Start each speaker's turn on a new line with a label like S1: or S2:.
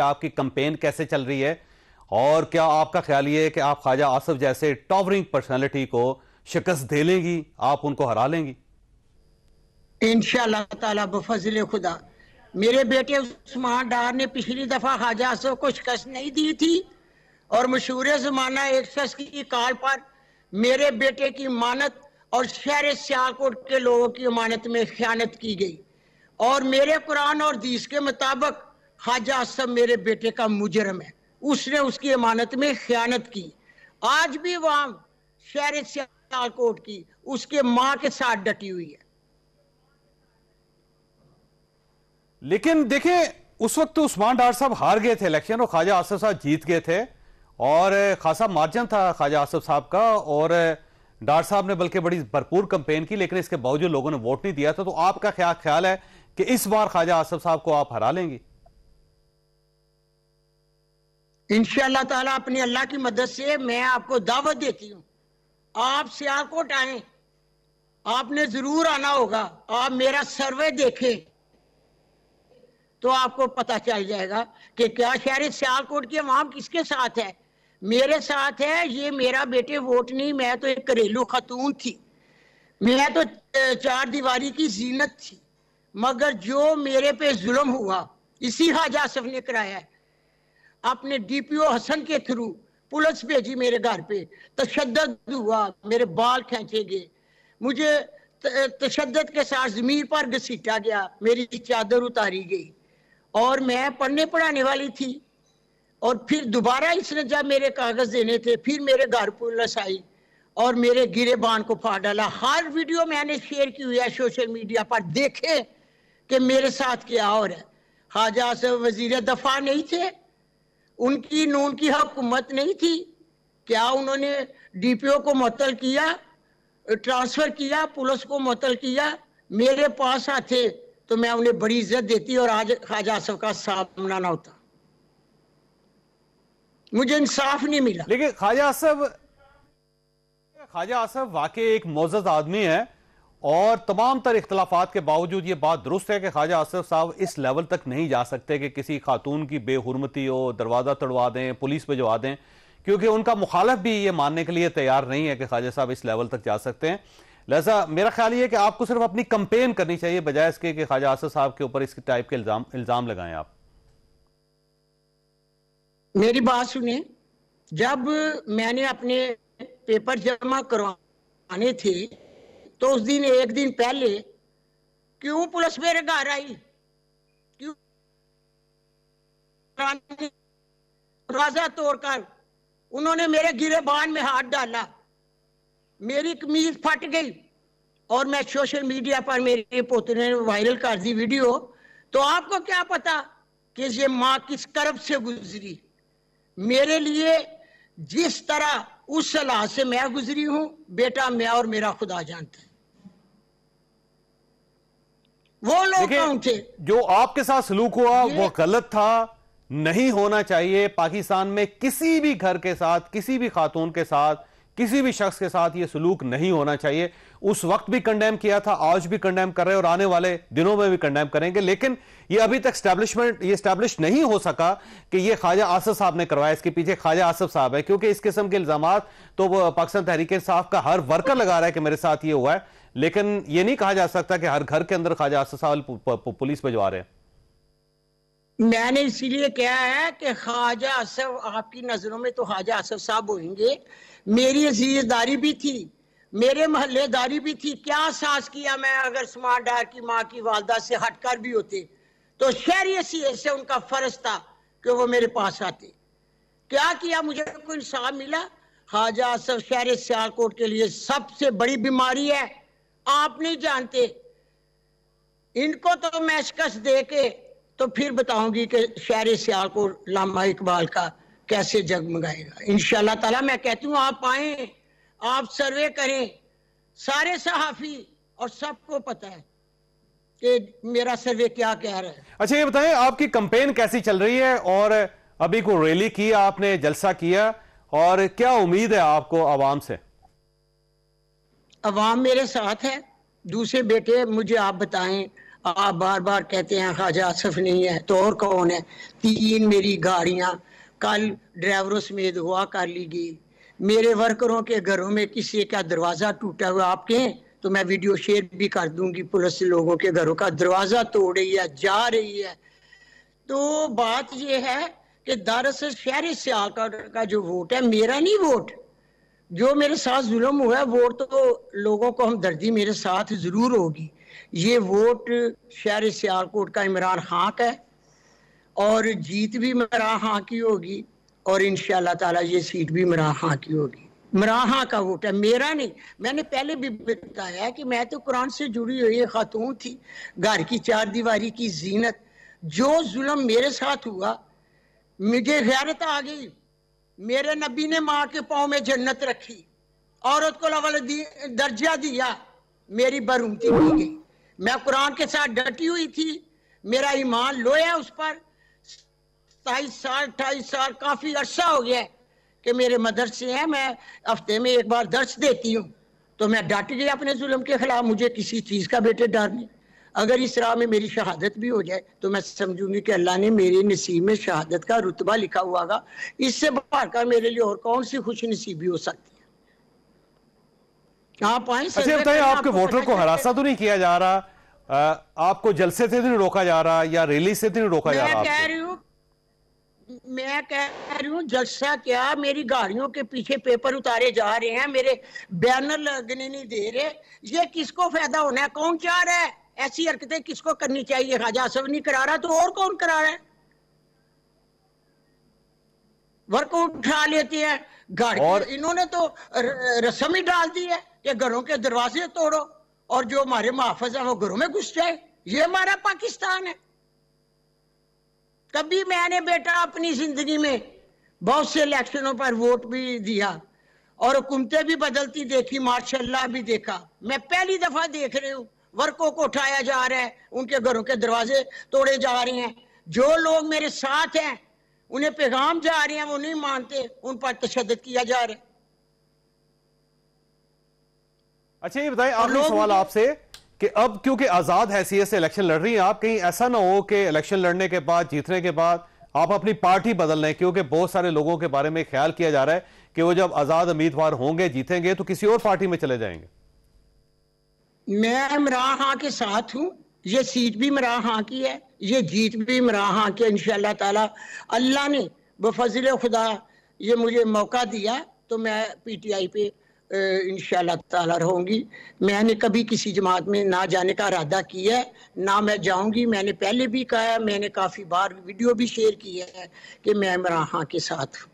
S1: आपकी कंपेन कैसे चल रही है और क्या आपका ख्याल ये है कि आप ख्वाजा आसफ जैसे टॉवरिंग पर्सनैलिटी को शिकस्त दे लेंगी आप उनको हरा लेंगी
S2: इन ताला बफजल खुदा मेरे बेटे उस्मान डार ने पिछली दफा ख्वाजा आसफ को शिकस्त नहीं दी थी और मशहूर जमाना एक शख्स की कार पर मेरे बेटे की मानत और शहर सियालकोट के लोगों की अमानत में खयानत की गई और मेरे कुरान और दीस के मुताबिक ख्वाजा असम मेरे बेटे का मुजरम है उसने उसकी अमानत में ख्यानत की आज भी वहां शहर सियालकोट की उसके मां के साथ डटी हुई है
S1: लेकिन देखे उस वक्त तो उस्मान डार साहब हार गए थे इलेक्शन और ख्वाजा आसफ साहब जीत गए थे और खासा मार्जिन था ख्वाजा आसफ साहब का और डार साहब ने बल्कि बड़ी भरपूर कंपेन की लेकिन इसके बावजूद लोगों ने वोट नहीं दिया था तो आपका क्या ख्याल है कि इस बार ख्वाजा आसफ साहब को आप हरा लेंगी इन ताला अपने अल्लाह की मदद से मैं आपको दावत देती
S2: हूँ आप सियालकोट आए आपने जरूर आना होगा आप मेरा सर्वे देखें तो आपको पता चल जाएगा कि क्या शहर सियालकोट की अवाम किसके साथ है मेरे साथ है ये मेरा बेटे वोट नहीं मैं तो एक घरेलू खतून थी मैं तो चार दीवारी की जीनत थी मगर जो मेरे पे जुल्म हुआ इसी हाजा सब ने कराया है आपने डीपीओ हसन के थ्रू पुलिस भेजी मेरे घर पे तशद हुआ मेरे बाल खेचे गए मुझे तशद के साथ ज़मीन पर घसीटा गया मेरी चादर उतारी गई और मैं पढ़ने पढ़ाने वाली थी और फिर दोबारा इसने जब मेरे कागज़ देने थे फिर मेरे घर पुलिस आई और मेरे गिरेबान को फाड़ डाला हर वीडियो मैंने शेयर की हुई है सोशल मीडिया पर देखे कि मेरे साथ क्या और है हाजा से वजीर दफा नहीं थे उनकी नून की हकूमत हाँ नहीं थी क्या उन्होंने डीपीओ को मतल किया ट्रांसफर किया पुलिस को मतल किया मेरे पास आते तो मैं उन्हें बड़ी इज्जत देती और आज खाजा आसफ का सामना ना होता
S1: मुझे इंसाफ नहीं मिला लेकिन खाजा आसफ खाजा आसफ वाकई एक मोजद आदमी है और तमाम तर इख्तलाफात के बावजूद ये बात दुरुस्त है कि ख्वाजा आसफ साहब इस लेवल तक नहीं जा सकते कि किसी खातून की बेहरमती हो दरवाज़ा तड़वा दें पुलिस भिजवा दें क्योंकि उनका मुखालफ भी ये मानने के लिए तैयार नहीं है कि ख्वाजा साहब इस लेवल तक जा सकते हैं लहजा मेरा ख्याल ये कि आपको सिर्फ अपनी कंपेन करनी चाहिए बजाय इसके कि ख्वाजा आसफ साहब के ऊपर इस टाइप के इल्जाम इल्जाम लगाएं आप
S2: मेरी बात सुनिए जब मैंने अपने पेपर जमा करवाने थे तो उस दिन एक दिन पहले क्यों पुलिस मेरे घर आई क्यों दरवाजा तोड़कर उन्होंने मेरे गिरे में हाथ डाला मेरी कमीज फट गई और मैं सोशल मीडिया पर मेरे पोते ने वायरल कर दी वीडियो तो आपको क्या पता कि ये माँ किस कर्ब से गुजरी मेरे लिए जिस तरह उस सलाह से मैं गुजरी हूं बेटा मैं और मेरा खुदा जानता है
S1: वो लोग कौन थे जो आपके साथ सलूक हुआ वो गलत था नहीं होना चाहिए पाकिस्तान में किसी भी घर के साथ किसी भी खातून के साथ किसी भी शख्स के साथ ये सलूक नहीं होना चाहिए उस वक्त भी कंडेम किया था आज भी कंडेम कर रहे हैं और आने वाले दिनों में भी कंडेम करेंगे लेकिन ये अभी तक स्टैब्लिशमेंट ये स्टैब्लिश नहीं हो सका कि ये ख्वाजा आसफ साहब ने करवाया इसके पीछे ख्वाजा आसफ साहब है क्योंकि इस किस्म के इल्जाम तो पाकिस्तान तहरीक साहब का हर वर्कर लगा रहा है कि मेरे साथ ये हुआ है लेकिन ये नहीं कहा जा सकता कि हर घर के अंदर ख्वाजा आसद साहब पुलिस भिजवा रहे
S2: मैंने इसीलिए कहा है कि ख्वाजा आसफ आपकी नज़रों में तो ख्वाजा आसफ साहब होंगे मेरी अजीजदारी भी थी मेरे मोहल्लेदारी भी थी क्या सास किया मैं अगर स्मार्ट डायर की माँ की वालदा से हटकर भी होते तो शहरी सी से उनका फर्ज था कि वो मेरे पास आते क्या किया मुझे कोई इंसाफ मिला ख्वाजा आसफ शहर सियालकोट के लिए सबसे बड़ी बीमारी है आप नहीं जानते इनको तो मैं शिकस्त दे के तो फिर बताऊंगी कि शहर सियाल को लामा इकबाल का कैसे जगमगाएगा इन तला मैं कहती हूँ आप आए आप सर्वे करें सारे सहाफ़ी और सबको पता है कि मेरा सर्वे क्या कह रहा है
S1: अच्छा ये बताएं आपकी कंपेन कैसी चल रही है और अभी को रैली की आपने जलसा किया और क्या उम्मीद है आपको आवाम से
S2: अवाम मेरे साथ है दूसरे बेटे मुझे आप बताएं आप बार बार कहते हैं ख्वाजा आसफ नहीं है तो और कौन है तीन मेरी गाड़िया कल ड्राइवरों समेत हुआ कर ली गई मेरे वर्करों के घरों में किसी का दरवाज़ा टूटा हुआ आपके तो मैं वीडियो शेयर भी कर दूंगी पुलिस लोगों के घरों का दरवाज़ा तोड़ रही है जा रही है तो बात यह है कि दरअसल शहर से आकर का जो वोट है मेरा नहीं वोट जो मेरे साथ जुल्म हुआ है वोट तो लोगों को हमदर्दी मेरे साथ ज़रूर होगी ये वोट शहर सियालकोट का इमरान खां का है और जीत भी मरा खां की होगी और इन ताला ये सीट भी मरा खां की होगी मरा खां का वोट है मेरा नहीं मैंने पहले भी बताया कि मैं तो कुरान से जुड़ी हुई खातून थी घर की चार दीवार की जीनत जो जुल्म मेरे साथ हुआ मुझे हैरत आ गई मेरे नबी ने माँ के पाँव में जन्नत रखी औरत को लवल दर्जा दिया मेरी बरूमती हो गई मैं कुरान के साथ डटी हुई थी मेरा ईमान लोया उस पर सताईस साल अट्ठाईस साल काफी अरसा हो गया कि मेरे मदरसे हैं मैं हफ्ते में एक बार दर्श देती हूँ तो मैं डट गया अपने जुल्म के खिलाफ मुझे किसी चीज का बेटे डर नहीं अगर इस राह में मेरी शहादत भी हो जाए तो मैं समझूंगी कि अल्लाह ने मेरे नसीब में शहादत का रुतबा लिखा हुआ था इससे का मेरे लिए और कौन सी खुश नसीबी हो सकती है आप आए अच्छा बताइए आपके वोटर
S1: को हरासा तो नहीं किया जा रहा आपको जलसे से नहीं रोका जा रहा या रैली से नहीं रोका जा रहा कह
S2: रही मैं कह रही हूँ जलसा क्या मेरी गाड़ियों के पीछे पेपर उतारे जा रहे हैं मेरे बैनर लगने नहीं दे रहे ये किसको फायदा होना है कौन चाह रहा है ऐसी हरकतें किसको करनी चाहिए राजा सब नहीं करा रहा तो और कौन करा रहा है वर्क उठा लेते हैं घर और इन्होंने तो रस्म ही डाल दी है कि घरों के दरवाजे तोड़ो और जो हमारे मुहाफज है वो घरों में घुस जाए ये हमारा पाकिस्तान है कभी मैंने बेटा अपनी जिंदगी में बहुत से इलेक्शनों पर वोट भी दिया और हुकूमतें भी बदलती देखी माशाला भी देखा मैं पहली दफा देख रही हूँ वर्कों को उठाया जा रहा है उनके घरों के दरवाजे तोड़े जा रहे हैं जो लोग मेरे साथ हैं उन्हें पैगाम जा रहे हैं वो नहीं मानते उन पर तशद किया जा रहा है
S1: अच्छा ये बताएं आखिरी सवाल आपसे कि अब क्योंकि आजाद हैसियत से इलेक्शन लड़ रही हैं आप कहीं ऐसा ना हो कि इलेक्शन लड़ने के बाद जीतने के बाद आप अपनी पार्टी बदल लें क्योंकि बहुत सारे लोगों के बारे में ख्याल किया जा रहा है कि वो जब आजाद उम्मीदवार होंगे जीतेंगे तो किसी और पार्टी में चले जाएंगे
S2: मैं इमरान हाँ के साथ हूँ ये सीट भी इमरान की है ये जीत भी इमरान की की इन ताला अल्लाह ने बफजिल खुदा ये मुझे मौका दिया तो मैं पी टी आई पे इन ताला रहूँगी मैंने कभी किसी जमात में ना जाने का इरादा किया है ना मैं जाऊँगी मैंने पहले भी कहा है मैंने काफ़ी बार वीडियो भी शेयर की है कि मैं इमरान के साथ हूँ